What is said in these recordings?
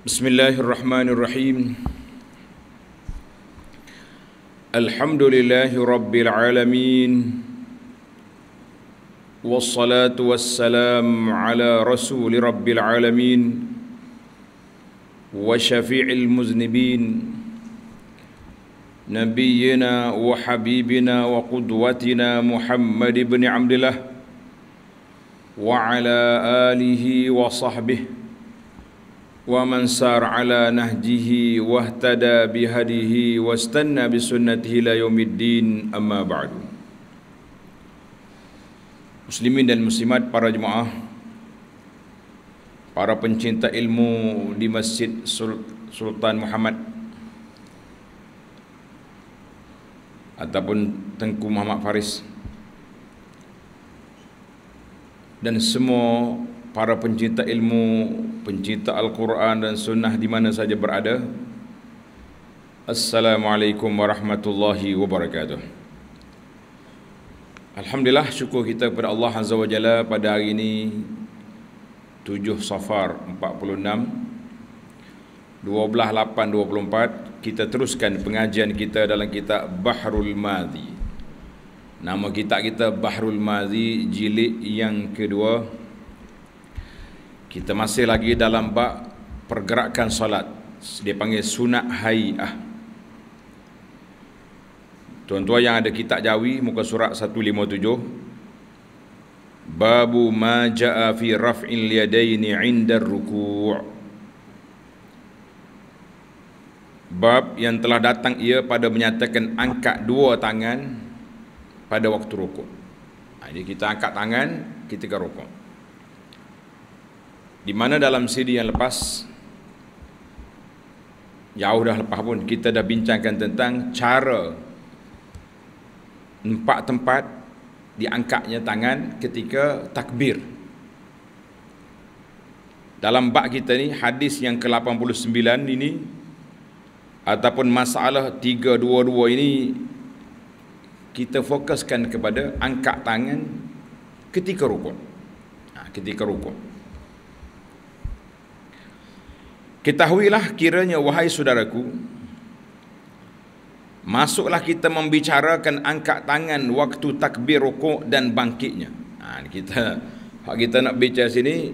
بسم الله الرحمن الرحيم الحمد لله رب العالمين والصلاة والسلام على رسول رب العالمين وشفيع المذنبين نبينا وحبيبنا وقدوتنا محمد بن عبد الله وعلى آله وصحبه ومن سار على نهجه واهتدى بهديه واستنى بسنته الى يوم الدين اما بعد Muslimin dan muslimat para jemaah Para pencinta ilmu di Masjid Sultan Muhammad Ataupun Tengku Muhammad Faris Dan semua para pencinta ilmu pencinta Al-Quran dan Sunnah di mana saja berada. Assalamualaikum warahmatullahi wabarakatuh. Alhamdulillah syukur kita kepada Allah Azza wa Jalla pada hari ini 7 Safar 46 24 kita teruskan pengajian kita dalam kitab Bahrul Madhi Nama kitab kita Bahrul Madhi jilid yang kedua kita masih lagi dalam bab pergerakan solat. Dia panggil sunat hayah. Tuan-tuan yang ada kitab jawi muka surat 157 Babu ma ja'a fi raf'il yadaini 'inda ruku' Bab yang telah datang ia pada menyatakan angkat dua tangan pada waktu rukuk. Ha, jadi kita angkat tangan, kita ke rukuk di mana dalam CD yang lepas jauh dah lepas pun kita dah bincangkan tentang cara empat tempat diangkatnya tangan ketika takbir dalam bab kita ni hadis yang ke-89 ini ataupun masalah 322 ini kita fokuskan kepada angkat tangan ketika rukun ha, ketika rukun Ketahuilah kiranya wahai saudaraku Masuklah kita membicarakan angkat tangan waktu takbir rokok dan bangkitnya. Ha, kita hak kita nak bicara sini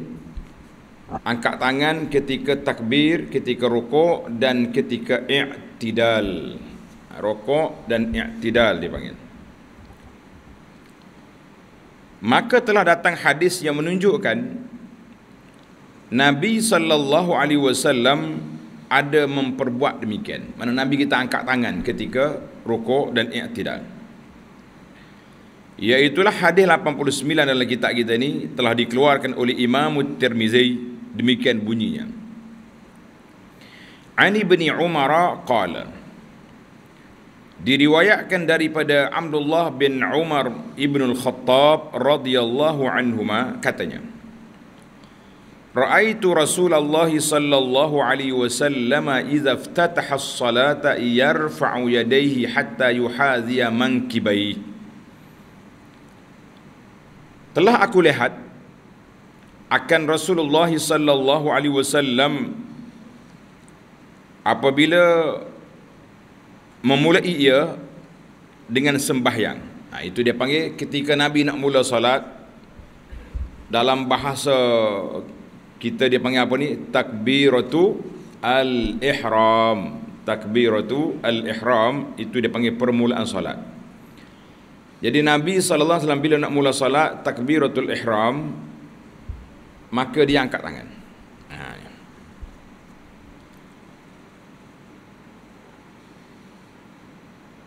angkat tangan ketika takbir, ketika rokok dan ketika i'tidal. Ha, rokok dan i'tidal dipanggil. Maka telah datang hadis yang menunjukkan Nabi sallallahu alaihi wasallam ada memperbuat demikian. Mana Nabi kita angkat tangan ketika rukuk dan i'tidal. Iaitulah hadis 89 dalam kitab kita ini telah dikeluarkan oleh Imam Tirmizi demikian bunyinya. Ani bin Umar qala Diriwayatkan daripada Abdullah bin Umar ibn al-Khattab radhiyallahu anhuma katanya. Ra'aitu Rasulullah sallallahu alaihi wasallam idza iftataha as-salata yarfa'u yadayhi hatta yuhadhiya mankibai. Telah aku lihat akan Rasulullah sallallahu alaihi wasallam apabila memulai ia dengan sembahyang. Nah, ha, itu dia panggil ketika Nabi nak mula solat dalam bahasa kita dia panggil apa ni takbiratu al ihram takbiratu al ihram itu dia panggil permulaan solat jadi Nabi SAW bila nak mula solat takbiratul ihram maka dia angkat tangan ha. Ya.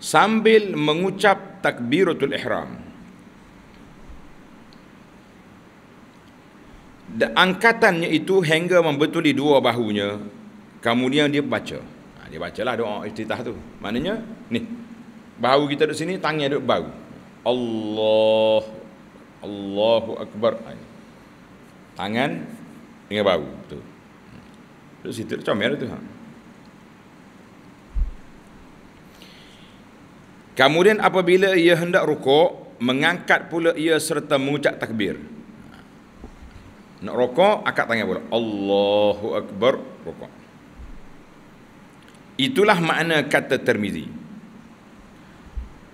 sambil mengucap takbiratul ihram angkatannya itu hingga membetuli dua bahunya kemudian dia baca ha, dia bacalah doa istitah tu maknanya ni bahu kita duduk sini tangan duduk bau. Allah Allahu Akbar ha, tangan dengan bau tu duduk situ mana tu ha. kemudian apabila ia hendak rukuk mengangkat pula ia serta mengucap takbir nak rokok, akak tangan pula. Allahu Akbar, rokok. Itulah makna kata termizi.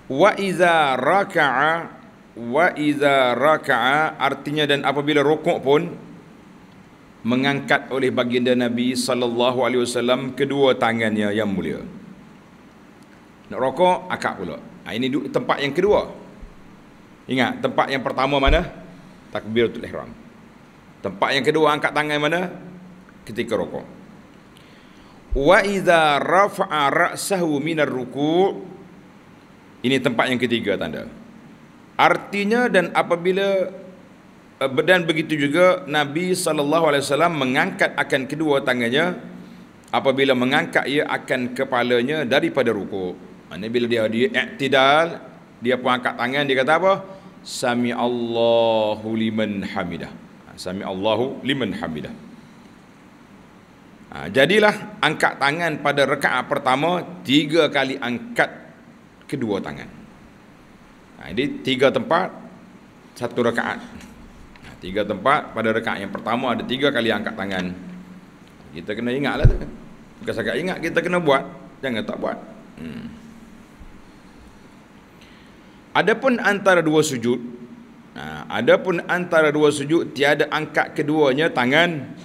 Wa iza raka'a, wa iza raka'a, artinya dan apabila rokok pun, mengangkat oleh baginda Nabi sallallahu alaihi wasallam kedua tangannya yang mulia. Nak rokok akak pula. Ha, ini tempat yang kedua. Ingat, tempat yang pertama mana? Takbiratul ihram. Tempat yang kedua angkat tangan mana? Ketika rukuk. Wa idza rafa'a ra'sahu minar ruku' Ini tempat yang ketiga tanda. Artinya dan apabila eh, dan begitu juga Nabi sallallahu alaihi wasallam mengangkat akan kedua tangannya apabila mengangkat ia akan kepalanya daripada rukuk. Maknanya ha, bila dia dia iktidal, dia pun angkat tangan dia kata apa? Sami Allahu liman hamidah sami Allahu liman hamidah. Ha, jadilah angkat tangan pada rekaat pertama tiga kali angkat kedua tangan. Ha, jadi tiga tempat satu rekaat. Ha, tiga tempat pada rekaat yang pertama ada tiga kali angkat tangan. Kita kena ingatlah tu. Bukan sangat ingat kita kena buat, jangan tak buat. Hmm. Adapun antara dua sujud, Ha, adapun antara dua sujud tiada angkat keduanya tangan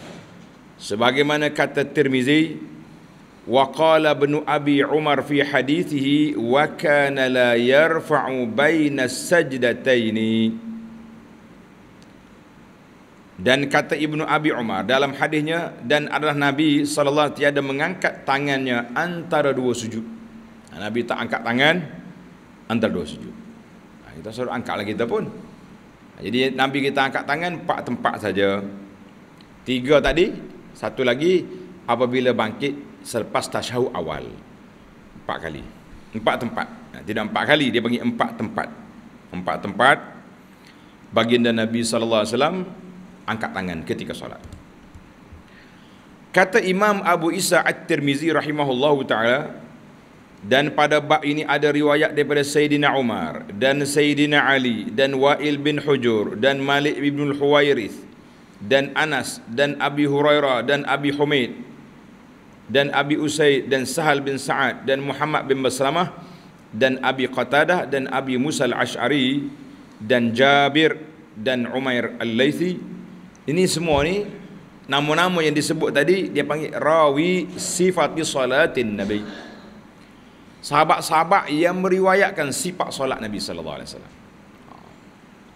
sebagaimana kata Tirmizi wa qala ibn Abi Umar fi hadithihi wa kana la yarfa'u baina sajdataini dan kata Ibnu Abi Umar dalam hadisnya dan adalah Nabi sallallahu tiada mengangkat tangannya antara dua sujud. Ha, Nabi tak angkat tangan antara dua sujud. Ha, kita suruh angkatlah kita pun. Jadi Nabi kita angkat tangan empat tempat saja. Tiga tadi, satu lagi apabila bangkit selepas tasyahud awal. Empat kali. Empat tempat. Tidak empat kali, dia panggil empat tempat. Empat tempat baginda Nabi sallallahu alaihi wasallam angkat tangan ketika solat. Kata Imam Abu Isa At-Tirmizi rahimahullahu taala, dan pada bab ini ada riwayat daripada Sayyidina Umar dan Sayyidina Ali dan Wa'il bin Hujur dan Malik bin Al-Huwairith dan Anas dan Abi Hurairah dan Abi Humaid dan Abi Usaid dan Sahal bin Sa'ad dan Muhammad bin Maslamah dan Abi Qatadah dan Abi Musa Al-Ash'ari dan Jabir dan Umair Al-Laythi ini semua ni nama-nama yang disebut tadi dia panggil rawi sifat salatin nabi sahabat-sahabat yang meriwayatkan sifat solat Nabi sallallahu alaihi wasallam.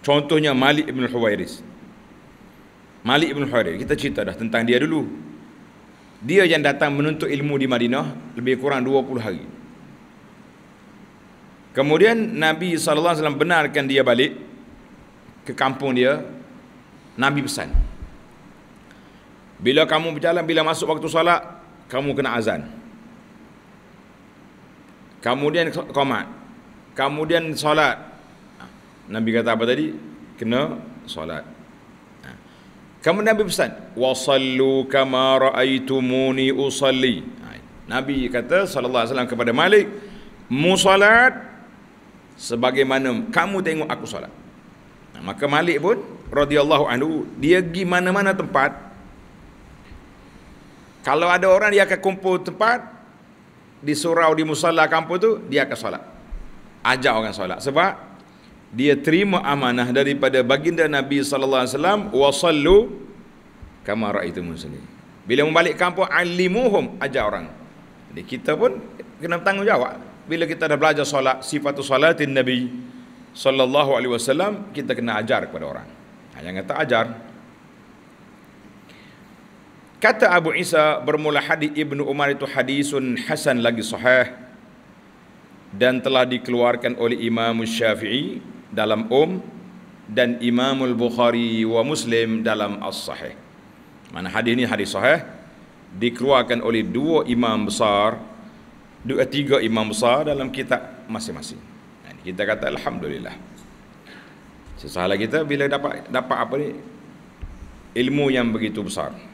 Contohnya Malik bin Huwairis. Malik bin Huwairis, kita cerita dah tentang dia dulu. Dia yang datang menuntut ilmu di Madinah lebih kurang 20 hari. Kemudian Nabi sallallahu alaihi wasallam benarkan dia balik ke kampung dia. Nabi pesan. Bila kamu berjalan bila masuk waktu solat, kamu kena azan kemudian qomat kemudian solat ah, nabi kata apa tadi kena solat ah. kemudian nabi pesan wasallu kama raaitumuni usalli ah, nabi kata sallallahu alaihi wasallam kepada malik mu solat sebagaimana kamu tengok aku solat maka malik pun radhiyallahu anhu dia pergi mana-mana tempat kalau ada orang dia akan kumpul tempat di surau di musalla kampung tu dia akan solat ajak orang solat sebab dia terima amanah daripada baginda Nabi sallallahu alaihi wasallam wasallu kama raaitu musalli bila membalik kampung alimuhum ajak orang jadi kita pun kena tanggungjawab bila kita dah belajar solat sifat solatin nabi sallallahu alaihi wasallam kita kena ajar kepada orang jangan tak ajar Kata Abu Isa bermula hadis Ibnu Umar itu hadisun hasan lagi sahih dan telah dikeluarkan oleh Imam Syafi'i dalam Um dan Imam Al-Bukhari wa Muslim dalam As-Sahih. Mana hadis ini hadis sahih dikeluarkan oleh dua imam besar dua tiga imam besar dalam kitab masing-masing. kita kata alhamdulillah. Sesalah kita bila dapat dapat apa ni? Ilmu yang begitu besar.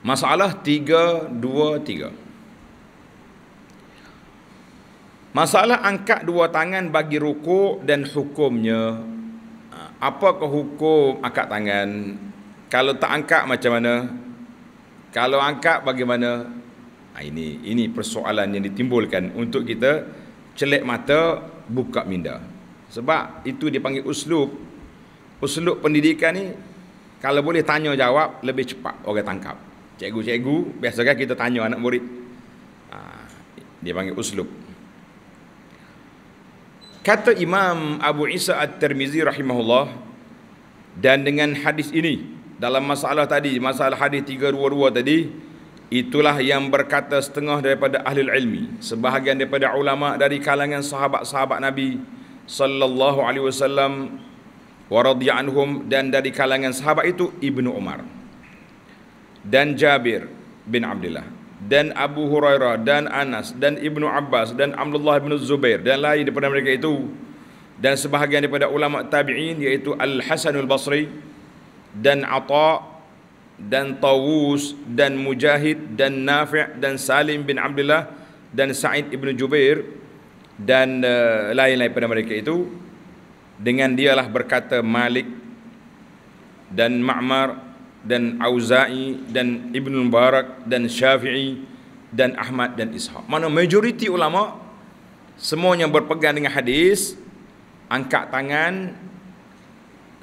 Masalah 3 2 Masalah angkat dua tangan bagi rukuk dan hukumnya ha, apa ke hukum angkat tangan? Kalau tak angkat macam mana? Kalau angkat bagaimana? Ha, ini ini persoalan yang ditimbulkan untuk kita celik mata buka minda. Sebab itu dipanggil uslub. Uslub pendidikan ni kalau boleh tanya jawab lebih cepat orang tangkap cikgu-cikgu biasa kita tanya anak murid ha, dia panggil uslub kata Imam Abu Isa At-Tirmizi rahimahullah dan dengan hadis ini dalam masalah tadi masalah hadis 322 tadi itulah yang berkata setengah daripada ahli ilmi sebahagian daripada ulama dari kalangan sahabat-sahabat Nabi sallallahu alaihi wasallam wa anhum dan dari kalangan sahabat itu Ibnu Umar dan Jabir bin Abdullah dan Abu Hurairah dan Anas dan Ibnu Abbas dan Abdullah bin Zubair dan lain daripada mereka itu dan sebahagian daripada ulama tabi'in iaitu Al Hasan Al Basri dan Ata dan Tawus dan Mujahid dan Nafi' dan Salim bin Abdullah dan Sa'id bin Jubair dan uh, lain-lain pada mereka itu dengan dialah berkata Malik dan Ma'mar dan Auza'i dan Ibn Mubarak dan Syafi'i dan Ahmad dan Ishaq. Mana majoriti ulama semuanya berpegang dengan hadis angkat tangan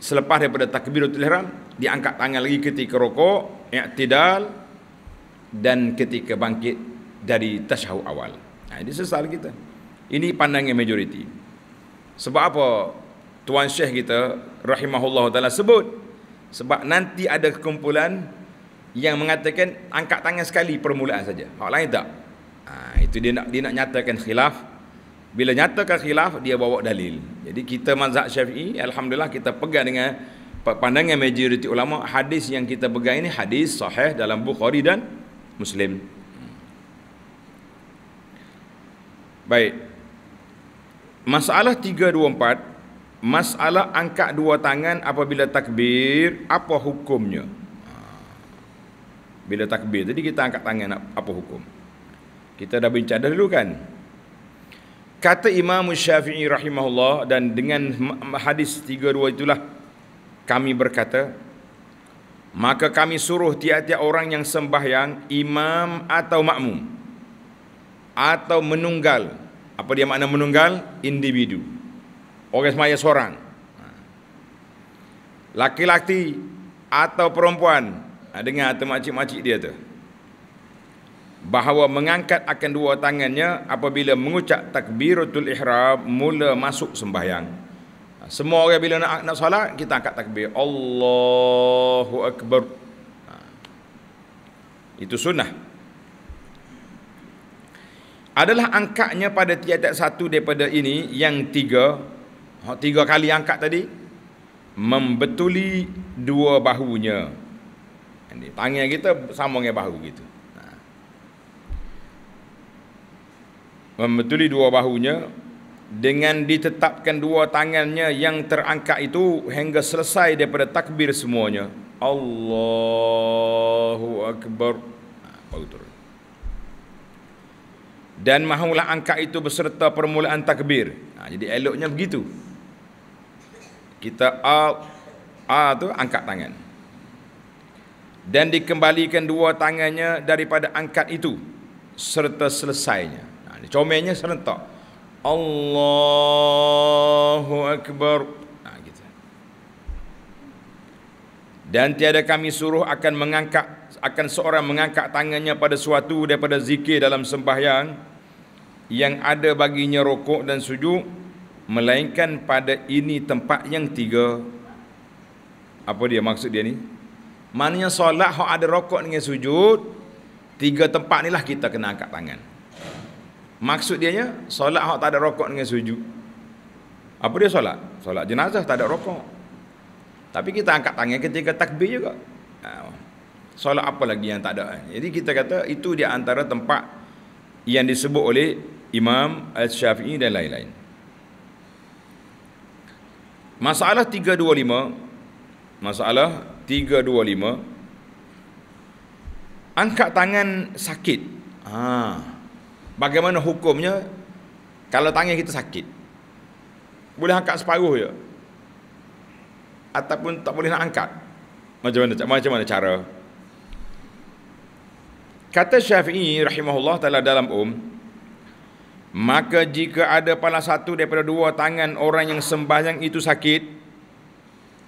selepas daripada takbiratul ihram diangkat tangan lagi ketika rokok i'tidal dan ketika bangkit dari tasyahud awal. Nah, ha, ini sesal kita. Ini pandangan majoriti. Sebab apa Tuan Syekh kita rahimahullah taala sebut sebab nanti ada kumpulan yang mengatakan angkat tangan sekali permulaan saja. Hak lain tak? Ha, itu dia nak dia nak nyatakan khilaf. Bila nyatakan khilaf, dia bawa dalil. Jadi kita mazhab syafi'i, Alhamdulillah kita pegang dengan pandangan majoriti ulama hadis yang kita pegang ini hadis sahih dalam Bukhari dan Muslim. Hmm. Baik. Masalah 324 Masalah angkat dua tangan apabila takbir, apa hukumnya? Bila takbir Jadi kita angkat tangan apa hukum? Kita dah bincang dah dulu kan? Kata Imam Syafi'i rahimahullah dan dengan hadis 32 itulah kami berkata maka kami suruh tiap-tiap orang yang sembahyang imam atau makmum atau menunggal apa dia makna menunggal individu orang semaya seorang. Laki-laki atau perempuan, ha, dengar tu makcik-makcik dia tu. Bahawa mengangkat akan dua tangannya apabila mengucap takbiratul ihram mula masuk sembahyang. Ha, semua orang bila nak, nak salat, kita angkat takbir. Allahu Akbar. Ha. Itu sunnah. Adalah angkatnya pada tiada satu daripada ini yang tiga tiga kali angkat tadi membetuli dua bahunya ini tangan kita sama dengan bahu gitu ha. membetuli dua bahunya dengan ditetapkan dua tangannya yang terangkat itu hingga selesai daripada takbir semuanya Allahu Akbar ha, baru turun dan mahulah angkat itu beserta permulaan takbir ha, jadi eloknya begitu kita al a tu angkat tangan dan dikembalikan dua tangannya daripada angkat itu serta selesainya nah ha, ini comelnya serentak Allahu akbar nah ha, gitu dan tiada kami suruh akan mengangkat akan seorang mengangkat tangannya pada suatu daripada zikir dalam sembahyang yang ada baginya rokok dan sujud melainkan pada ini tempat yang tiga apa dia maksud dia ni maknanya solat hok ada rokok dengan sujud tiga tempat inilah kita kena angkat tangan maksud dia nya solat hok tak ada rokok dengan sujud apa dia solat solat jenazah tak ada rokok tapi kita angkat tangan ketika takbir juga ha. solat apa lagi yang tak ada jadi kita kata itu di antara tempat yang disebut oleh Imam Al-Syafi'i dan lain-lain. Masalah 325 Masalah 325 Angkat tangan sakit ha. Bagaimana hukumnya Kalau tangan kita sakit Boleh angkat separuh je Ataupun tak boleh nak angkat Macam mana, macam mana cara Kata Syafi'i rahimahullah dalam um Maka jika ada salah satu daripada dua tangan orang yang sembahyang itu sakit,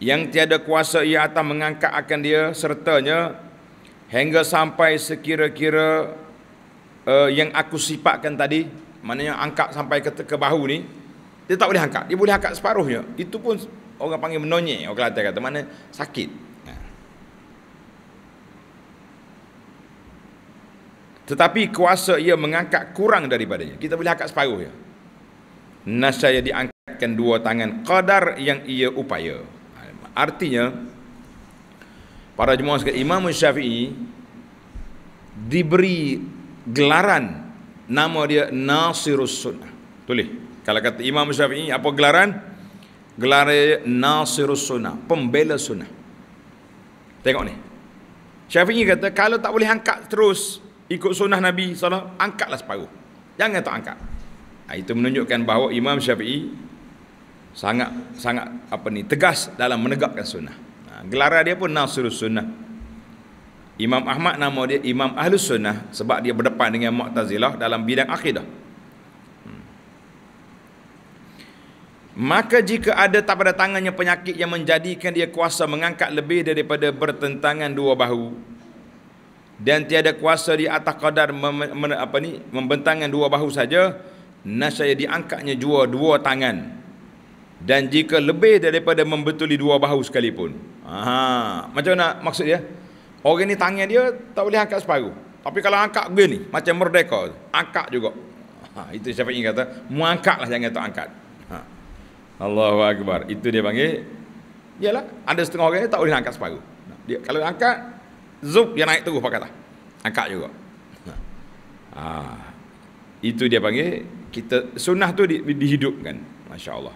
yang tiada kuasa ia atas mengangkat akan dia sertanya, hingga sampai sekira-kira uh, yang aku sifatkan tadi, mana yang angkat sampai ke, ke bahu ni, dia tak boleh angkat. Dia boleh angkat separuhnya. Itu pun orang panggil menonyek. Orang kata kata mana sakit. Tetapi kuasa ia mengangkat kurang daripadanya. Kita boleh angkat separuh ya. Nasaya diangkatkan dua tangan kadar yang ia upaya. Artinya para jemaah sekalian Imam Syafi'i diberi gelaran nama dia Nasirus Sunnah. Tulis. Kalau kata Imam Syafi'i apa gelaran? Gelar Nasirus Sunnah, pembela sunnah. Tengok ni. Syafi'i kata kalau tak boleh angkat terus ikut sunnah Nabi SAW, angkatlah separuh. Jangan tak angkat. Nah, ha, itu menunjukkan bahawa Imam Syafi'i sangat sangat apa ni tegas dalam menegakkan sunnah. Nah, ha, gelaran dia pun Nasirus Sunnah. Imam Ahmad nama dia Imam Ahlus Sunnah sebab dia berdepan dengan Mu'tazilah dalam bidang akidah. Hmm. Maka jika ada tak pada tangannya penyakit yang menjadikan dia kuasa mengangkat lebih daripada bertentangan dua bahu, dan tiada kuasa di atas kadar mem, mem, apa ni membentangkan dua bahu saja nasaya diangkatnya jua dua tangan dan jika lebih daripada membetuli dua bahu sekalipun ha macam mana maksud dia orang ni tangan dia tak boleh angkat separuh tapi kalau angkat begini macam merdeka angkat juga ha itu yang kata muangkatlah jangan tak angkat ha Allahu akbar itu dia panggil Yalah, ada setengah orang yang tak boleh angkat separuh. Dia, kalau angkat, Zup, yang naik terus pakai lah. Angkat juga. Ha. ha. Itu dia panggil, kita sunnah tu di, dihidupkan. Masya Allah.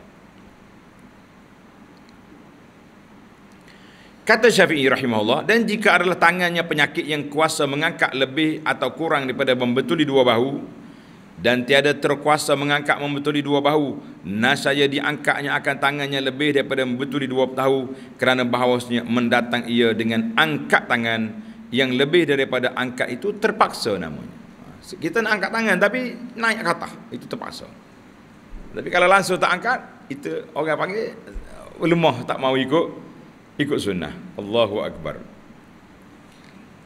Kata Syafi'i rahimahullah, dan jika adalah tangannya penyakit yang kuasa mengangkat lebih atau kurang daripada membetuli dua bahu, dan tiada terkuasa mengangkat membetuli dua bahu nasaya diangkatnya akan tangannya lebih daripada membetuli dua bahu, kerana bahawasnya mendatang ia dengan angkat tangan yang lebih daripada angkat itu terpaksa namanya ha, kita nak angkat tangan tapi naik kata itu terpaksa tapi kalau langsung tak angkat itu orang panggil oh, lemah tak mau ikut ikut sunnah Allahu Akbar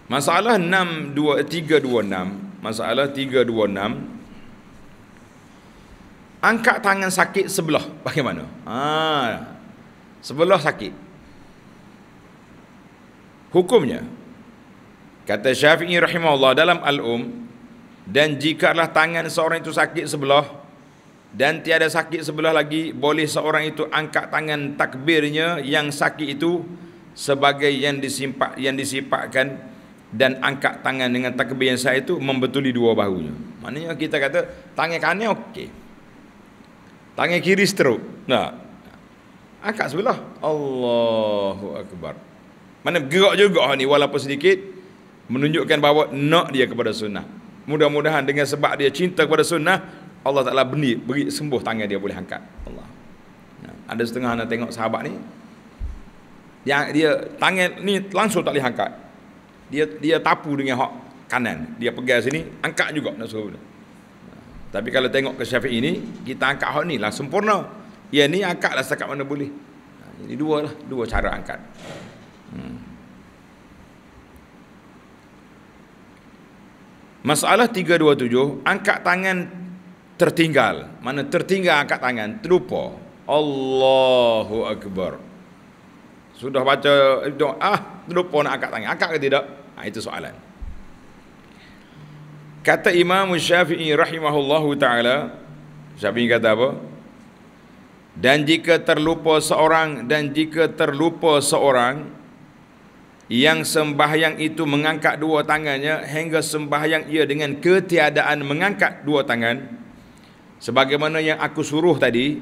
masalah 6, 2, 3, 2, 6 masalah 3, 2, 6 angkat tangan sakit sebelah bagaimana ha sebelah sakit hukumnya kata Syafi'i rahimahullah dalam al-um dan jika lah tangan seorang itu sakit sebelah dan tiada sakit sebelah lagi boleh seorang itu angkat tangan takbirnya yang sakit itu sebagai yang disimpak yang disipakkan dan angkat tangan dengan takbir yang sah itu membetuli dua bahunya maknanya kita kata tangan kanan okey Tangan kiri stroke. Nah. Angkat sebelah. Allahu akbar. Mana gerak juga ni walaupun sedikit menunjukkan bahawa nak dia kepada sunnah. Mudah-mudahan dengan sebab dia cinta kepada sunnah, Allah Taala beri beri sembuh tangan dia boleh angkat. Allah. Nah, ada setengah anak tengok sahabat ni yang dia tangan ni langsung tak boleh angkat. Dia dia tapu dengan hak kanan. Dia pegang sini, angkat juga nak suruh. Tapi kalau tengok ke Syafi'i ini, kita angkat hak ni lah sempurna. Ya ni angkat lah setakat mana boleh. Ha, ini dua lah, dua cara angkat. Hmm. Masalah 327, angkat tangan tertinggal. Mana tertinggal angkat tangan, terlupa. Allahu Akbar. Sudah baca doa, eh, ah, terlupa nak angkat tangan. Angkat ke tidak? Ha, itu soalan. Kata Imam Syafi'i rahimahullahu taala, Syafi'i kata apa? Dan jika terlupa seorang dan jika terlupa seorang yang sembahyang itu mengangkat dua tangannya hingga sembahyang ia dengan ketiadaan mengangkat dua tangan sebagaimana yang aku suruh tadi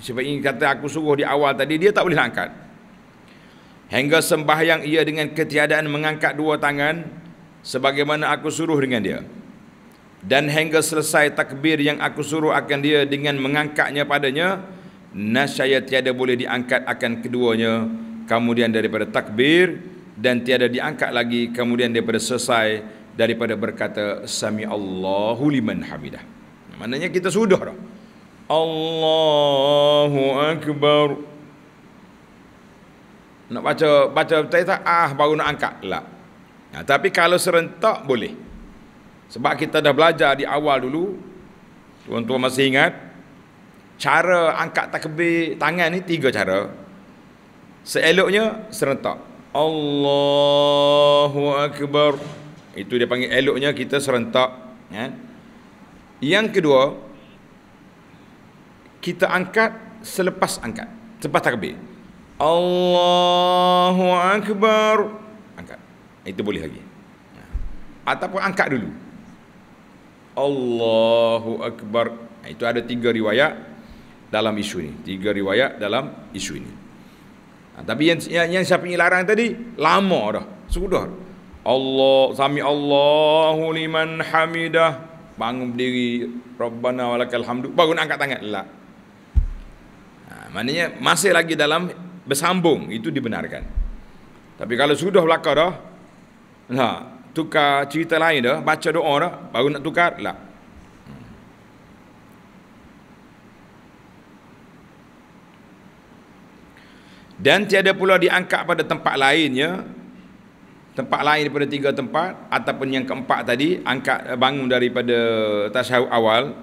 siapa ingin kata aku suruh di awal tadi dia tak boleh angkat hingga sembahyang ia dengan ketiadaan mengangkat dua tangan sebagaimana aku suruh dengan dia dan hingga selesai takbir yang aku suruh akan dia dengan mengangkatnya padanya nasyaya tiada boleh diangkat akan keduanya kemudian daripada takbir dan tiada diangkat lagi kemudian daripada selesai daripada berkata sami Allahu liman hamidah maknanya kita sudah dah Allahu akbar nak baca baca tak ah baru nak angkat lah nah, tapi kalau serentak boleh sebab kita dah belajar di awal dulu, tuan-tuan masih ingat, cara angkat takbir tangan ni tiga cara. Seeloknya serentak. Allahu Akbar. Itu dia panggil eloknya kita serentak. Ya. Yang kedua, kita angkat selepas angkat. Selepas takbir. Allahu Akbar. Angkat. Itu boleh lagi. Ya. Ataupun angkat dulu. Allahu Akbar. Itu ada tiga riwayat dalam isu ini. Tiga riwayat dalam isu ini. Ha, tapi yang yang, yang Syafi'i larang tadi lama dah. Sudah. Allah sami Allahu liman hamidah. Bangun berdiri. Rabbana walakal hamdu. Baru nak angkat tangan lah. Ha, maknanya masih lagi dalam bersambung itu dibenarkan. Tapi kalau sudah belakang dah, nah tukar cerita lain dah, baca doa dah, baru nak tukar, lah. Dan tiada pula diangkat pada tempat lainnya, tempat lain daripada tiga tempat, ataupun yang keempat tadi, angkat eh, bangun daripada tasawuf awal,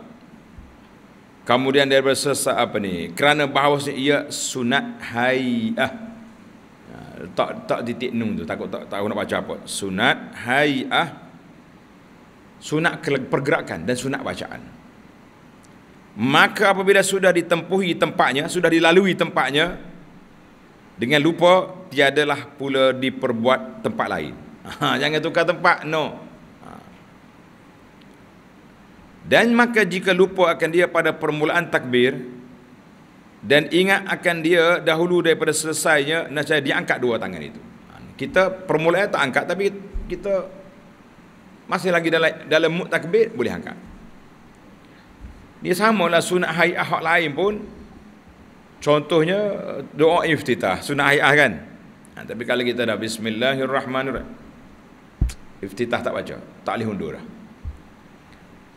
kemudian daripada sesak apa ni, kerana bahawasnya ia sunat hai'ah tak tak titik nun tu takut tak tahu nak baca apa sunat hayah sunat pergerakan dan sunat bacaan maka apabila sudah ditempuhi tempatnya sudah dilalui tempatnya dengan lupa tiadalah pula diperbuat tempat lain ha, jangan tukar tempat no ha. dan maka jika lupa akan dia pada permulaan takbir dan ingat akan dia dahulu daripada selesainya nescaya diangkat dua tangan itu ha, kita permulaan tak angkat tapi kita masih lagi dalam dalam mood takbir boleh angkat sama lah sunat haiah hak lain pun contohnya eh, doa iftitah sunat haiah kan ha, tapi kalau kita dah bismillahirrahmanirrahim iftitah tak baca tak boleh undur dah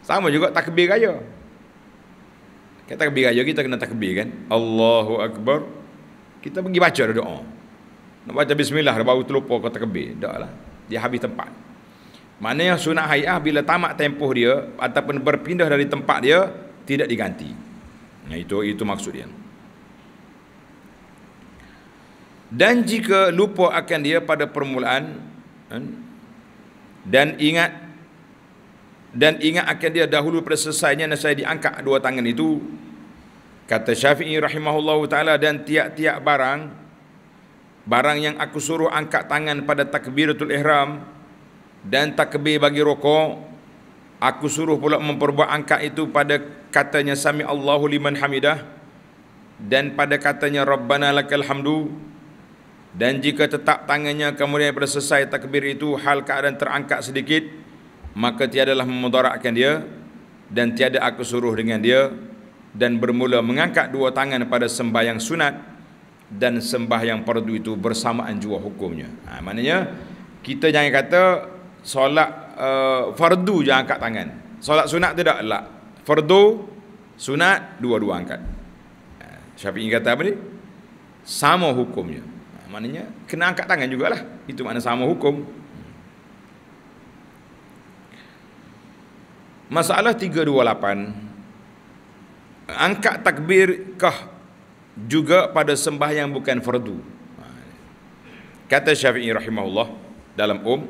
sama juga takbir raya kita takbir aja kita kena takbir kan. Allahu Akbar. Kita pergi baca ada doa. Nak baca bismillah dah baru terlupa kau takbir. Tak lah. Dia habis tempat. Mana yang sunat hayah bila tamat tempoh dia ataupun berpindah dari tempat dia tidak diganti. Nah itu itu maksud dia. Dan jika lupa akan dia pada permulaan dan ingat dan ingat akan dia dahulu pada selesainya dan saya diangkat dua tangan itu kata Syafi'i rahimahullahu taala dan tiap-tiap barang barang yang aku suruh angkat tangan pada takbiratul ihram dan takbir bagi rokok aku suruh pula memperbuat angkat itu pada katanya sami Allahu liman hamidah dan pada katanya rabbana lakal hamdu dan jika tetap tangannya kemudian pada selesai takbir itu hal keadaan terangkat sedikit maka tiadalah memudaratkan dia dan tiada aku suruh dengan dia dan bermula mengangkat dua tangan pada sembahyang sunat dan sembahyang perdu itu bersamaan jua hukumnya. Ha, maknanya kita jangan kata solat uh, fardu je angkat tangan. Solat sunat tidak lah. Fardu, sunat, dua-dua angkat. Ha, Syafiq kata apa ni? Sama hukumnya. Ha, maknanya kena angkat tangan jugalah. Itu makna sama hukum. Masalah 328 Angkat takbir kah Juga pada sembah yang bukan fardu Kata Syafi'i rahimahullah Dalam um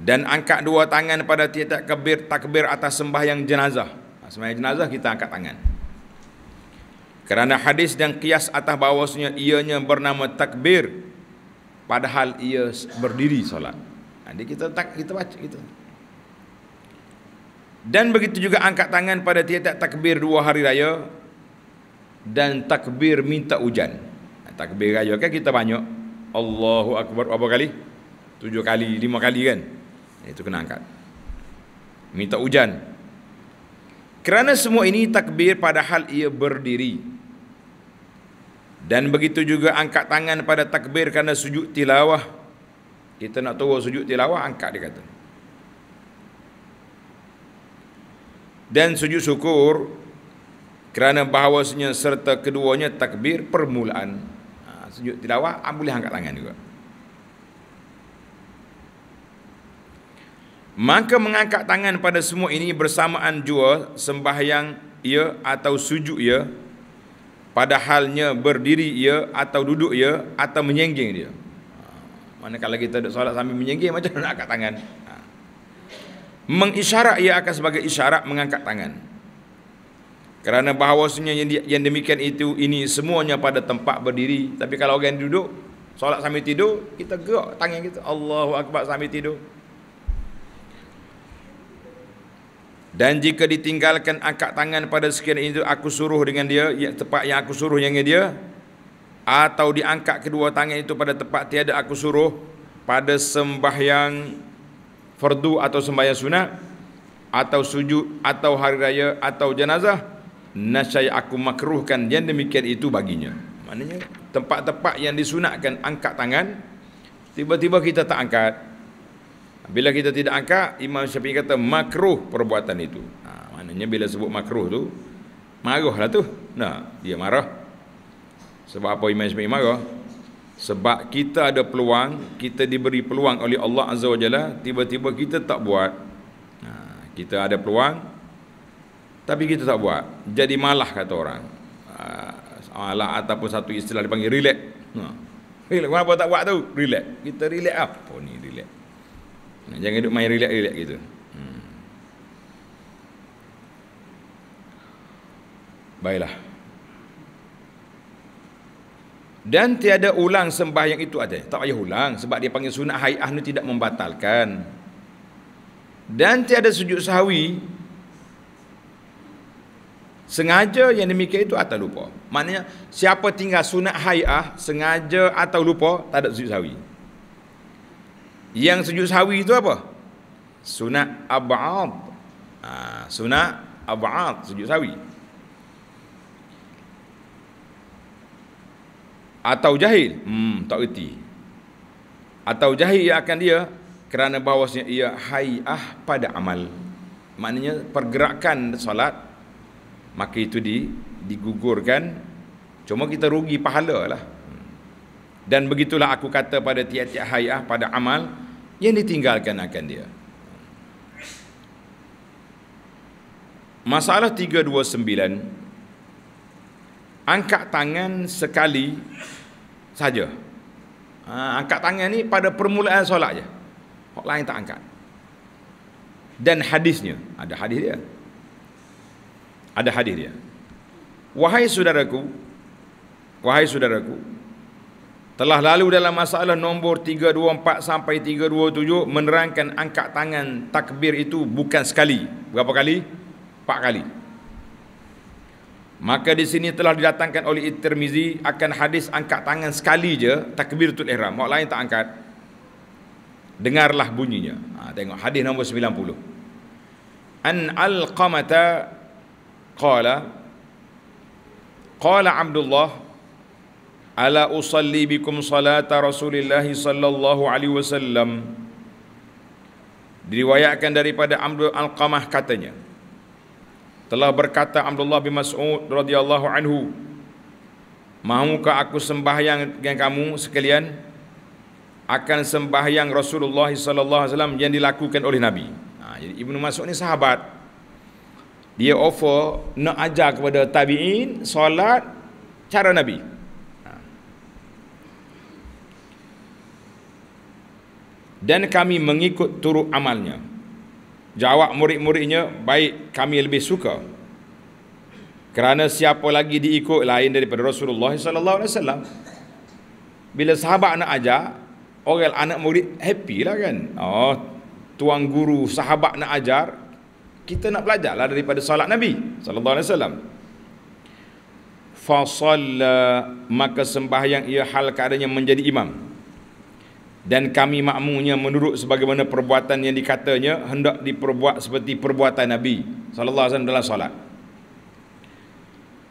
Dan angkat dua tangan pada tiap-tiap takbir, takbir atas sembah yang jenazah ha, Sembah yang jenazah kita angkat tangan Kerana hadis dan kias atas bawahnya Ianya bernama takbir Padahal ia berdiri solat Jadi ha, kita tak kita baca kita dan begitu juga angkat tangan pada tiada takbir dua hari raya dan takbir minta hujan. Takbir raya kan kita banyak. Allahu Akbar berapa kali? Tujuh kali, lima kali kan? Itu kena angkat. Minta hujan. Kerana semua ini takbir padahal ia berdiri. Dan begitu juga angkat tangan pada takbir kerana sujud tilawah. Kita nak tahu sujud tilawah, angkat dia kata. dan sujud syukur kerana bahawasanya serta keduanya takbir permulaan ha, sujud tilawah ah, boleh angkat tangan juga maka mengangkat tangan pada semua ini bersamaan jua sembahyang ia atau sujud ia padahalnya berdiri ia atau duduk ia atau menyengging dia ha, manakala kita duduk solat sambil menyengging macam nak angkat tangan mengisyarat ia akan sebagai isyarat mengangkat tangan. Kerana bahawasanya yang, yang demikian itu ini semuanya pada tempat berdiri. Tapi kalau orang duduk, solat sambil tidur, kita gerak tangan kita. Allahu Akbar sambil tidur. Dan jika ditinggalkan angkat tangan pada sekian itu, aku suruh dengan dia, yang tempat yang aku suruh yang dia. Atau diangkat kedua tangan itu pada tempat tiada aku suruh pada sembahyang yang fardu atau sembahyang sunat atau sujud atau hari raya atau jenazah nasyai aku makruhkan yang demikian itu baginya maknanya tempat-tempat yang disunatkan angkat tangan tiba-tiba kita tak angkat bila kita tidak angkat imam syafi'i kata makruh perbuatan itu ha, maknanya bila sebut makruh tu marahlah tu nah dia marah sebab apa imam syafi'i marah sebab kita ada peluang kita diberi peluang oleh Allah Azza wa Jalla tiba-tiba kita tak buat ha, kita ada peluang tapi kita tak buat jadi malah kata orang ala ha, ataupun satu istilah dipanggil relax ha. relax kenapa tak buat tu relax kita relax lah apa oh, ni relax jangan hidup main relax-relax gitu hmm. baiklah dan tiada ulang sembahyang itu ada. Tak payah ulang sebab dia panggil sunat hai'ah ni tidak membatalkan. Dan tiada sujud sahwi. Sengaja yang demikian itu atau lupa. Maknanya siapa tinggal sunat hai'ah sengaja atau lupa tak ada sujud sahwi. Yang sujud sahwi itu apa? Sunat ab'ad. Ha, sunat ab'ad sujud sahwi. atau jahil hmm tak reti atau jahil ia akan dia kerana bahawasnya ia hayah pada amal maknanya pergerakan solat maka itu di digugurkan cuma kita rugi pahala lah dan begitulah aku kata pada tiap-tiap hayah pada amal yang ditinggalkan akan dia masalah 329 angkat tangan sekali saja. Ha, angkat tangan ni pada permulaan solat je. Orang lain tak angkat. Dan hadisnya, ada hadis dia. Ada hadis dia. Wahai saudaraku, wahai saudaraku, telah lalu dalam masalah nombor 324 sampai 327 menerangkan angkat tangan takbir itu bukan sekali. Berapa kali? Empat kali. Maka di sini telah didatangkan oleh Tirmizi akan hadis angkat tangan sekali je takbiratul ihram. Mak lain tak angkat. Dengarlah bunyinya. Ha, tengok hadis nombor 90. An alqamata qala qala Abdullah ala usalli bikum salata Rasulillah sallallahu alaihi wasallam diriwayatkan daripada Abdul Alqamah katanya telah berkata Abdullah bin Mas'ud radhiyallahu anhu Maukah aku sembahyang dengan kamu sekalian akan sembahyang Rasulullah sallallahu alaihi wasallam yang dilakukan oleh Nabi. Ha, jadi Ibnu Mas'ud ni sahabat. Dia offer nak ajar kepada tabi'in solat cara Nabi. Ha. Dan kami mengikut turut amalnya. Jawab murid-muridnya, baik kami lebih suka. Kerana siapa lagi diikut lain daripada Rasulullah sallallahu alaihi wasallam? Bila sahabat nak ajar, orang anak murid happy lah kan. Oh, tuan guru sahabat nak ajar, kita nak belajarlah daripada solat Nabi sallallahu alaihi wasallam. Fa maka sembahyang ia hal keadaannya menjadi imam dan kami makmunya menurut sebagaimana perbuatan yang dikatanya hendak diperbuat seperti perbuatan Nabi sallallahu alaihi wasallam dalam solat.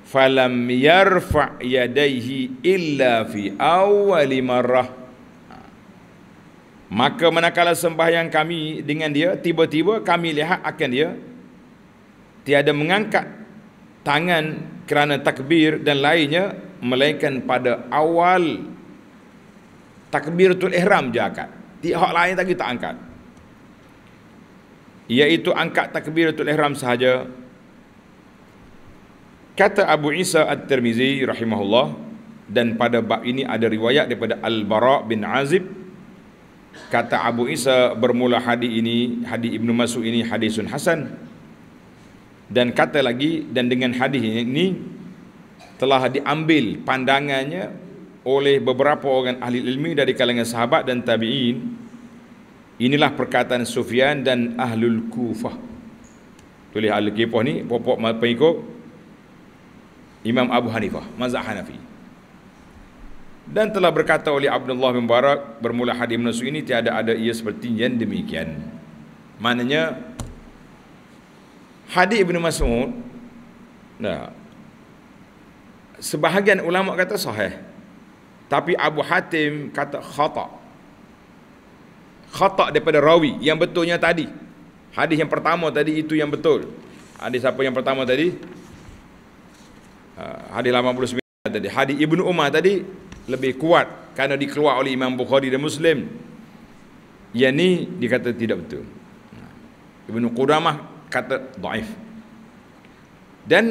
Falam yarfa yadayhi illa fi awwal marrah. Maka manakala sembahyang kami dengan dia tiba-tiba kami lihat akan dia tiada mengangkat tangan kerana takbir dan lainnya melainkan pada awal takbiratul ihram dia angkat. Di hak lain tadi tak angkat. Iaitu angkat takbiratul ihram sahaja. Kata Abu Isa At-Tirmizi rahimahullah dan pada bab ini ada riwayat daripada Al-Bara bin Azib kata Abu Isa bermula hadis ini hadis Ibnu Mas'ud ini hadisun hasan dan kata lagi dan dengan hadis ini telah diambil pandangannya oleh beberapa orang ahli ilmi dari kalangan sahabat dan tabi'in inilah perkataan Sufyan dan Ahlul Kufah tulis Ahlul Kufah ni popok pengikut Imam Abu Hanifah mazhab Hanafi dan telah berkata oleh Abdullah bin Barak bermula hadis menusuk ini tiada ada ia seperti yang demikian maknanya hadis Ibn Mas'ud nah, sebahagian ulama kata sahih tapi Abu Hatim kata khata. Khata daripada rawi yang betulnya tadi. Hadis yang pertama tadi itu yang betul. Hadis apa yang pertama tadi? Ah, hadis 89 tadi. Hadis Ibnu Umar tadi lebih kuat kerana dikeluar oleh Imam Bukhari dan Muslim. Yang ni dikata tidak betul. Ah, Ibnu Qudamah kata daif. Dan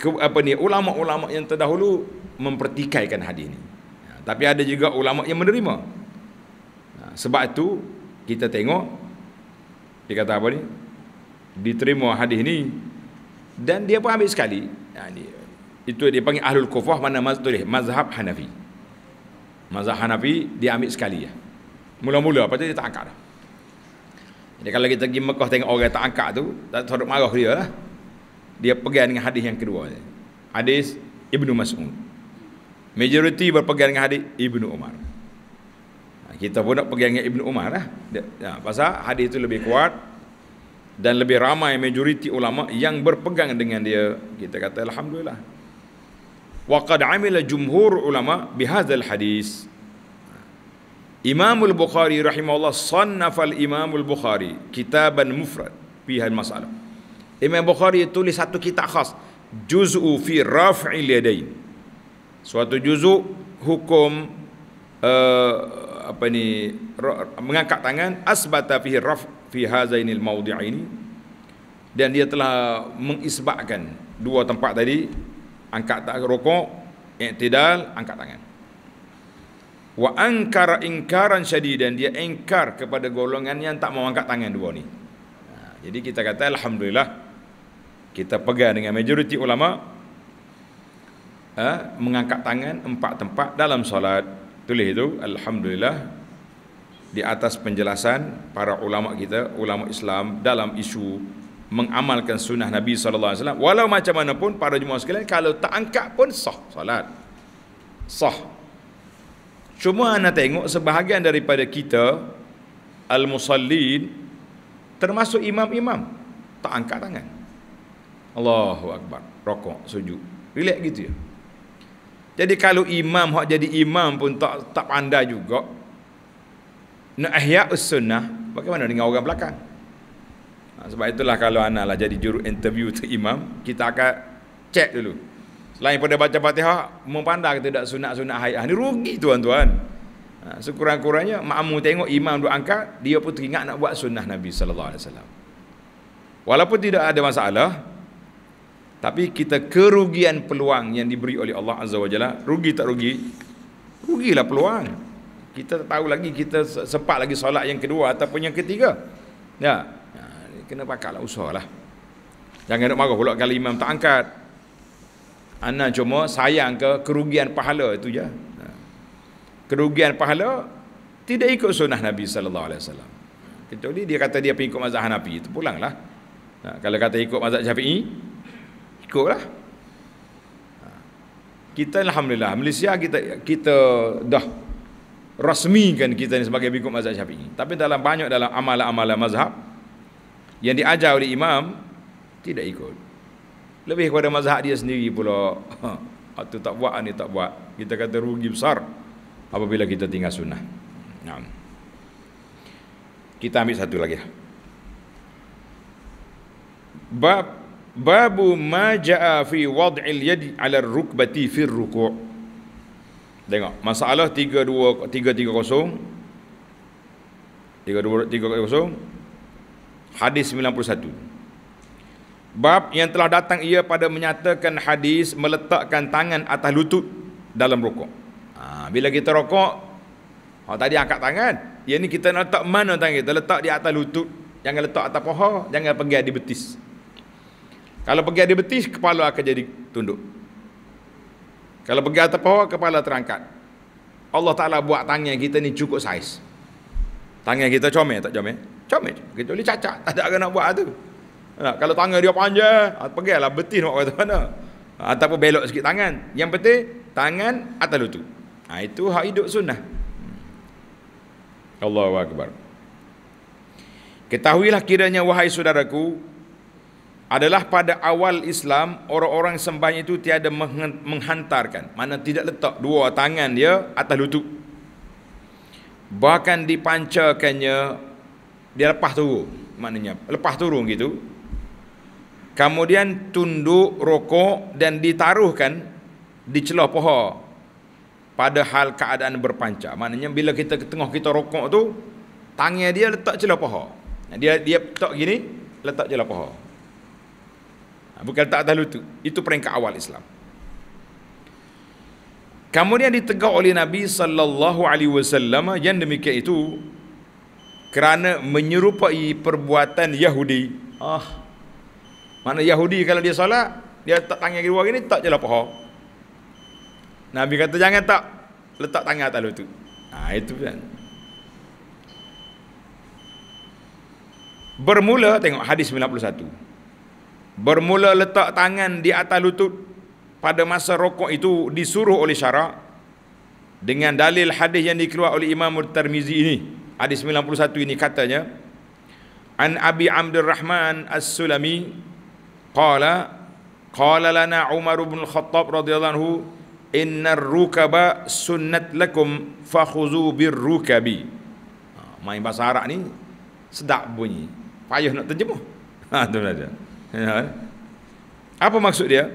eh, apa ni ulama-ulama yang terdahulu mempertikaikan hadis ini tapi ada juga ulama yang menerima sebab itu kita tengok dia kata apa ni diterima hadis ni dan dia pun ambil sekali itu dia panggil ahlul kufah mana mazhab mazhab Hanafi mazhab Hanafi dia ambil sekali ya mula-mula apa tu dia tak angkat dah jadi kalau kita pergi Mekah tengok orang tak angkat tu tak sorok marah dia lah dia pegang dengan hadis yang kedua hadis Ibnu Mas'ud Majoriti berpegang dengan hadis Ibnu Umar. Ha, kita pun nak pegang dengan Ibnu Umar lah. Ya, pasal hadis itu lebih kuat dan lebih ramai majoriti ulama yang berpegang dengan dia. Kita kata alhamdulillah. Wa qad amila jumhur ulama bi hadzal hadis. Imam Al-Bukhari rahimahullah al Imam Al-Bukhari kitaban mufrad fi hal masalah. Imam Bukhari tulis satu kitab khas juz'u fi raf'il yadain suatu juzuk hukum uh, apa ni mengangkat tangan asbata fihi raf fi hazainil mawdi'aini dan dia telah mengisbatkan dua tempat tadi angkat tak rokok i'tidal angkat tangan wa ankara ingkaran dan dia engkar kepada golongan yang tak mau angkat tangan dua ni ha, jadi kita kata alhamdulillah kita pegang dengan majoriti ulama ha, mengangkat tangan empat tempat dalam solat. Tulis itu alhamdulillah di atas penjelasan para ulama kita, ulama Islam dalam isu mengamalkan sunnah Nabi sallallahu alaihi wasallam. Walau macam mana pun para jemaah sekalian kalau tak angkat pun sah solat. Sah. Cuma anda tengok sebahagian daripada kita al-musallin termasuk imam-imam tak angkat tangan. Allahu akbar. Rokok, sujud. Relax gitu ya. Jadi kalau imam hak jadi imam pun tak tak pandai juga. Nak ihya sunnah bagaimana dengan orang belakang? Ha, sebab itulah kalau anak lah jadi juru interview tu imam, kita akan cek dulu. Selain pada baca Fatihah, memandang kita tak sunat-sunat hayah ni rugi tuan-tuan. Ha, sekurang-kurangnya makmum tengok imam duk angkat, dia pun teringat nak buat sunnah Nabi sallallahu alaihi wasallam. Walaupun tidak ada masalah, tapi kita kerugian peluang yang diberi oleh Allah Azza wa Jalla, rugi tak rugi? Rugilah peluang. Kita tak tahu lagi kita sempat lagi solat yang kedua ataupun yang ketiga. Ya. Ha, kena pakatlah lah Jangan nak marah pula kalau imam tak angkat. Ana cuma sayang ke kerugian pahala itu je. Ha. Kerugian pahala tidak ikut sunnah Nabi sallallahu alaihi wasallam. Kecuali dia kata dia pengikut mazhab Hanafi, itu pulanglah. Nah, ha, kalau kata ikut mazhab Syafi'i, cukuplah. Ha. Kita alhamdulillah Malaysia kita kita dah rasmikan kita ini sebagai pengikut mazhab Syafi'i. Tapi dalam banyak dalam amalan-amalan mazhab yang diajar oleh imam tidak ikut. Lebih kepada mazhab dia sendiri pula. Atau ha, tak buat ni tak buat. Kita kata rugi besar apabila kita tinggal sunnah. Naam. Kita ambil satu lagi. Lah. Bab Babu ma ja'a fi wad'il yadi 'ala rukbati fi ruku'. Tengok, masalah 32 330 32330 hadis 91. Bab yang telah datang ia pada menyatakan hadis meletakkan tangan atas lutut dalam rukuk. Ha, bila kita rokok, Oh, tadi angkat tangan. Ya ni kita nak letak mana tangan kita? Letak di atas lutut. Jangan letak atas paha. Jangan pergi di betis. Kalau pergi ada betis, kepala akan jadi tunduk. Kalau pergi atas bawah, kepala terangkat. Allah Ta'ala buat tangan kita ni cukup saiz. Tangan kita comel tak comel? Comel. Kita boleh cacat. Tak ada orang nak buat tu. Nah, kalau tangan dia panjang, ah, pergi lah betis nak kata mana. Ah, ataupun belok sikit tangan. Yang penting, tangan atas lutut. Ha, itu hak hidup sunnah. Hmm. Allahu Akbar. Ketahuilah kiranya wahai saudaraku, adalah pada awal Islam orang-orang sembahy itu tiada menghantarkan mana tidak letak dua tangan dia atas lutut bahkan dipancarkannya dia lepas turun maknanya lepas turun gitu kemudian tunduk rokok dan ditaruhkan di celah Pada hal keadaan berpancar maknanya bila kita tengah kita rokok tu tangan dia letak celah poha dia dia tak gini letak celah poha Ha, bukan tak tahu itu. Itu peringkat awal Islam. Kemudian ditegak oleh Nabi sallallahu alaihi wasallam yang demikian itu kerana menyerupai perbuatan Yahudi. Ah. Oh. Mana Yahudi kalau dia solat, dia tak tangan kedua gini tak jelah paha. Nabi kata jangan tak letak tangan atas lutut. Nah ha, itu kan. Bermula tengok hadis 91 bermula letak tangan di atas lutut pada masa rokok itu disuruh oleh syarak dengan dalil hadis yang dikeluarkan oleh Imam Tirmizi ini hadis 91 ini katanya An Abi Rahman As-Sulami qala qala lana Umar bin Khattab radhiyallahu anhu innar rukaba sunnat lakum fakhuzu birrukabi ah, main bahasa Arab ni sedap bunyi payah nak terjemah ha tu saja Ya. Apa maksud dia?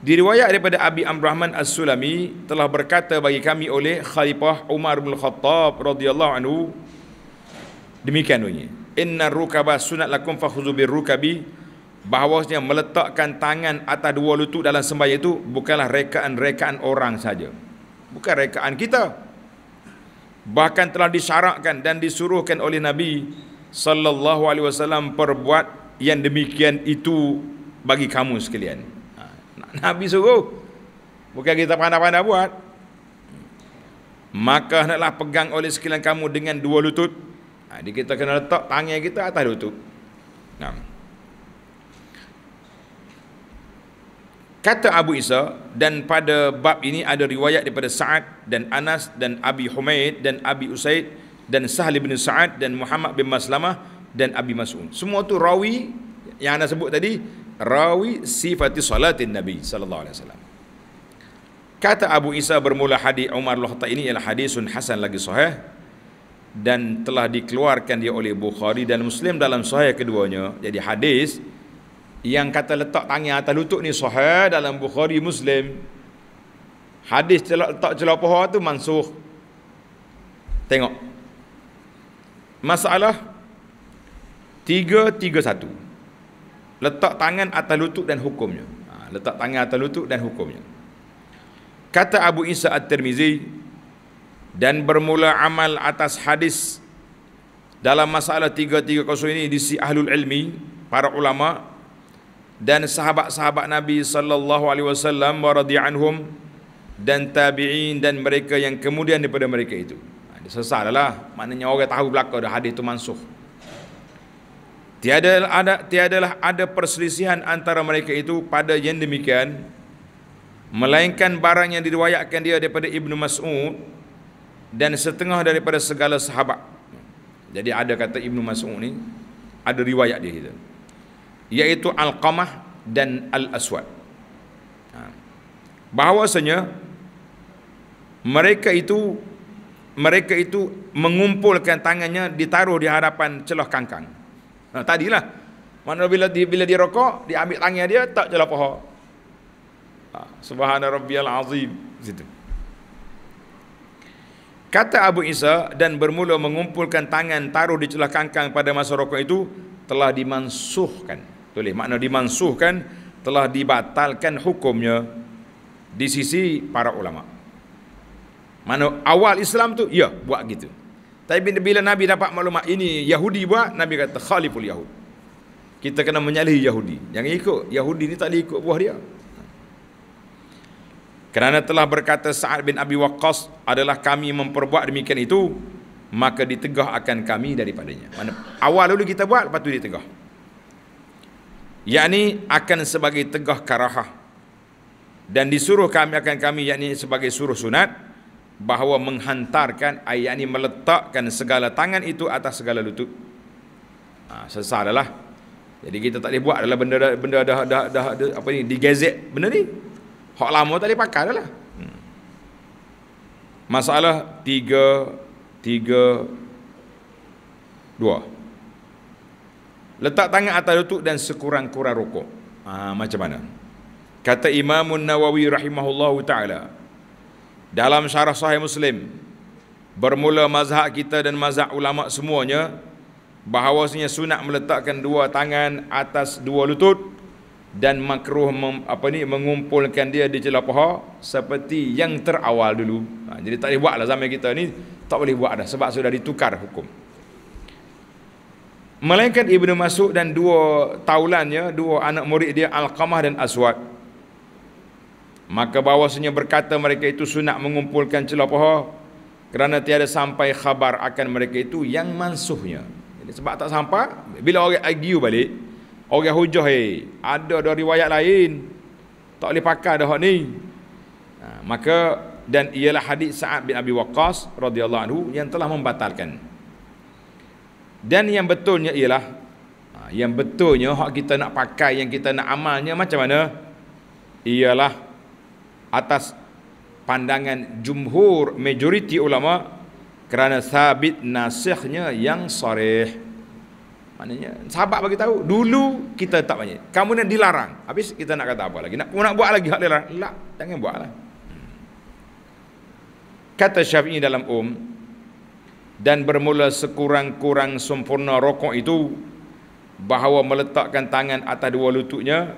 Diriwayat daripada Abi Amr Rahman As-Sulami telah berkata bagi kami oleh Khalifah Umar bin Khattab radhiyallahu anhu demikian bunyi. Inna rukaba sunat lakum fakhudhu bir rukabi bahwasanya meletakkan tangan atas dua lutut dalam sembahyang itu bukanlah rekaan-rekaan orang saja. Bukan rekaan kita. Bahkan telah disyarakkan dan disuruhkan oleh Nabi sallallahu alaihi wasallam perbuat yang demikian itu bagi kamu sekalian. Ha, Nabi suruh. Bukan kita pandai-pandai buat. Maka hendaklah pegang oleh sekalian kamu dengan dua lutut. Jadi ha, kita kena letak tangan kita atas lutut. Nah. Kata Abu Isa dan pada bab ini ada riwayat daripada Sa'ad dan Anas dan Abi Humaid dan Abi Usaid dan Sahal bin Sa'ad dan Muhammad bin Maslamah dan Abi Mas'ud. Semua tu rawi yang anda sebut tadi, rawi sifatis salatin Nabi sallallahu alaihi wasallam. Kata Abu Isa bermula hadis Umar Al-Khattab ini ialah hadisun hasan lagi sahih dan telah dikeluarkan dia oleh Bukhari dan Muslim dalam sahih keduanya. Jadi hadis yang kata letak tangan atas lutut ni sahih dalam Bukhari Muslim. Hadis celak letak celah tu mansuh. Tengok. Masalah Tiga, tiga, satu. Letak tangan atas lutut dan hukumnya. Ha, letak tangan atas lutut dan hukumnya. Kata Abu Isa At-Tirmizi, dan bermula amal atas hadis dalam masalah tiga, tiga, kosong ini di si Ahlul Ilmi, para ulama dan sahabat-sahabat Nabi sallallahu alaihi wasallam wa radhiyallahu dan tabi'in dan mereka yang kemudian daripada mereka itu. Ha, dia sesalah lah. Maknanya orang tahu belaka dah hadis itu mansuh. Tiada ada tiadalah ada perselisihan antara mereka itu pada yang demikian melainkan barang yang diriwayatkan dia daripada Ibnu Mas'ud dan setengah daripada segala sahabat. Jadi ada kata Ibnu Mas'ud ni ada riwayat dia itu. yaitu Al-Qamah dan Al-Aswad. Ha. Bahawasanya mereka itu mereka itu mengumpulkan tangannya ditaruh di hadapan celah kangkang. Nah, tadilah. Mana bila dia bila dia rokok, dia ambil tangan dia tak jelah paha. Ha, Subhana rabbiyal azim situ. Kata Abu Isa dan bermula mengumpulkan tangan taruh di celah kangkang pada masa rokok itu telah dimansuhkan. Tulis makna dimansuhkan telah dibatalkan hukumnya di sisi para ulama. Mana awal Islam tu ya buat gitu. Tapi bila Nabi dapat maklumat ini Yahudi buat, Nabi kata khaliful Yahud. Kita kena menyalahi Yahudi. Jangan ikut. Yahudi ni tak boleh ikut buah dia. Kerana telah berkata Sa'ad bin Abi Waqqas adalah kami memperbuat demikian itu, maka ditegah akan kami daripadanya. Mana, awal dulu kita buat, lepas tu ditegah. Yakni akan sebagai tegah karahah. Dan disuruh kami akan kami, yakni sebagai suruh sunat, bahawa menghantarkan ayat ini meletakkan segala tangan itu atas segala lutut ha, sesah adalah jadi kita tak boleh buat adalah benda dah, benda dah, dah, dah, dah apa ni digazet benda ni hak lama tak boleh pakai adalah hmm. masalah tiga tiga dua letak tangan atas lutut dan sekurang-kurang rokok ha, macam mana kata Imam Nawawi rahimahullahu ta'ala dalam syarah sahih Muslim bermula mazhab kita dan mazhab ulama semuanya bahawasanya sunat meletakkan dua tangan atas dua lutut dan makruh mem, apa ni mengumpulkan dia di celah paha seperti yang terawal dulu. Ha, jadi tak boleh lah zaman kita ni tak boleh buat dah sebab sudah ditukar hukum. Melainkan Ibnu Mas'ud dan dua taulannya, dua anak murid dia Al-Qamah dan Aswad. Maka bahawasanya berkata mereka itu sunat mengumpulkan celah poho kerana tiada sampai khabar akan mereka itu yang mansuhnya. Jadi sebab tak sampai, bila orang agiu balik, orang hujah eh, ada ada riwayat lain. Tak boleh pakai dah ni. Ha, maka dan ialah hadis Sa'ad bin Abi Waqqas radhiyallahu anhu yang telah membatalkan. Dan yang betulnya ialah ha, yang betulnya hak kita nak pakai yang kita nak amalnya macam mana? Ialah atas pandangan jumhur majoriti ulama kerana sabit nasihnya yang sarih. Maknanya sahabat bagi tahu dulu kita tak banyak. Kamu nak dilarang. Habis kita nak kata apa lagi? Nak nak buat lagi hak dilarang? Tak, lah, jangan buatlah. Kata Syafi'i dalam um dan bermula sekurang-kurang sempurna rokok itu bahawa meletakkan tangan atas dua lututnya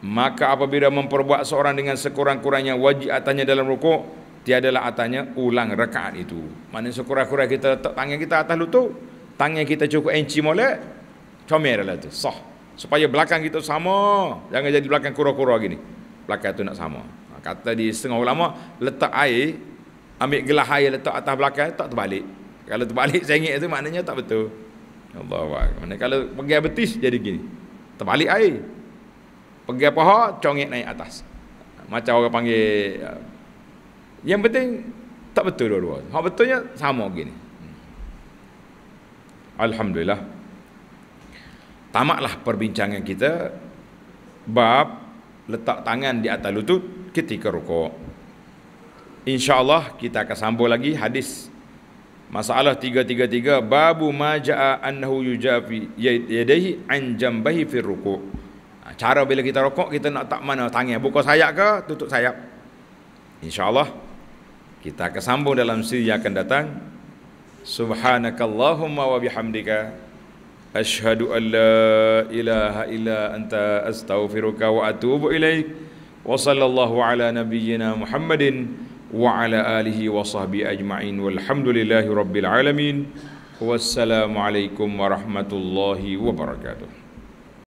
Maka apabila memperbuat seorang dengan sekurang-kurangnya wajib atanya dalam rukuk, tiadalah atanya ulang rekaat itu. Mana sekurang kurang kita letak tangan kita atas lutut, tangan kita cukup enci molek, comel tu, sah. Supaya belakang kita sama, jangan jadi belakang kura-kura gini. Belakang tu nak sama. Ha, kata di setengah ulama, letak air, ambil gelah air letak atas belakang, tak terbalik. Kalau terbalik sengit tu maknanya tak betul. Allah Allah. Kalau pegang betis jadi gini. Terbalik air, pegang paha congit naik atas macam orang panggil ya. yang penting tak betul dua-dua hak betulnya sama gini Alhamdulillah tamatlah perbincangan kita bab letak tangan di atas lutut ketika rukuk insyaAllah kita akan sambung lagi hadis masalah 333 babu maja'a annahu yujafi yadaihi an jambahi fi rukuk Ha, cara bila kita rokok kita nak tak mana tangan buka sayap ke tutup sayap. Insya-Allah kita akan sambung dalam siri yang akan datang. Subhanakallahumma wa bihamdika ashhadu an la ilaha illa anta astaghfiruka wa atubu ilaik. Wa sallallahu ala nabiyyina Muhammadin wa ala alihi wa sahbihi ajma'in walhamdulillahi rabbil alamin. Wassalamualaikum warahmatullahi wabarakatuh.